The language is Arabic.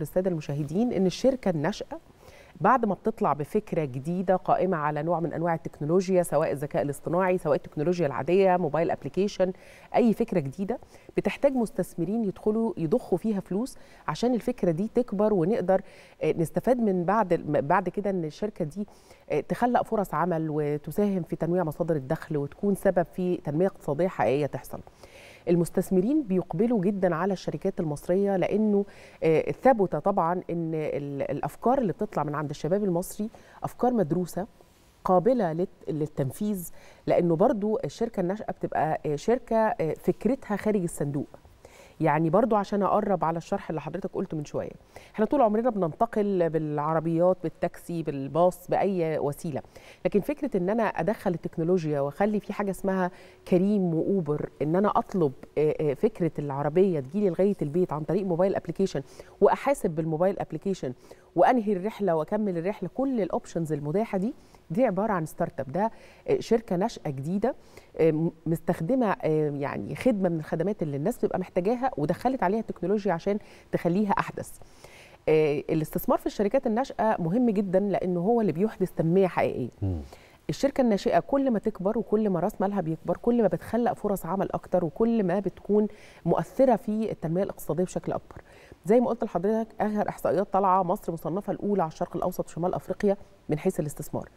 للساده المشاهدين ان الشركه الناشئه بعد ما بتطلع بفكره جديده قائمه على نوع من انواع التكنولوجيا سواء الذكاء الاصطناعي سواء التكنولوجيا العاديه موبايل ابلكيشن اي فكره جديده بتحتاج مستثمرين يدخلوا يضخوا فيها فلوس عشان الفكره دي تكبر ونقدر آه، نستفاد من بعد بعد كده ان الشركه دي آه، تخلق فرص عمل وتساهم في تنويع مصادر الدخل وتكون سبب في تنميه اقتصاديه حقيقيه تحصل المستثمرين بيقبلوا جدا على الشركات المصريه لانه آه، ثبت طبعا ان الافكار اللي بتطلع من عند الشباب المصري افكار مدروسه قابلة للتنفيذ لأنه برضو الشركة الناشئة بتبقى آه، شركة آه، فكرتها خارج الصندوق يعني برضو عشان اقرب على الشرح اللي حضرتك قلته من شويه احنا طول عمرنا بننتقل بالعربيات بالتاكسي بالباص باي وسيله لكن فكره ان انا ادخل التكنولوجيا واخلي في حاجه اسمها كريم واوبر ان انا اطلب فكره العربيه تجيلي لغايه البيت عن طريق موبايل ابلكيشن واحاسب بالموبايل ابلكيشن وانهي الرحله واكمل الرحله كل الاوبشنز المتاحه دي دي عباره عن ستارت اب ده شركه ناشئه جديده مستخدمه يعني خدمه من الخدمات اللي الناس بتبقى محتاجاها ودخلت عليها التكنولوجيا عشان تخليها احدث آه، الاستثمار في الشركات الناشئه مهم جدا لانه هو اللي بيحدث تنميه حقيقيه م. الشركه الناشئه كل ما تكبر وكل ما راس مالها بيكبر كل ما بتخلق فرص عمل اكتر وكل ما بتكون مؤثره في التنميه الاقتصاديه بشكل اكبر زي ما قلت لحضرتك اخر احصائيات طالعه مصر مصنفه الاولى على الشرق الاوسط وشمال افريقيا من حيث الاستثمار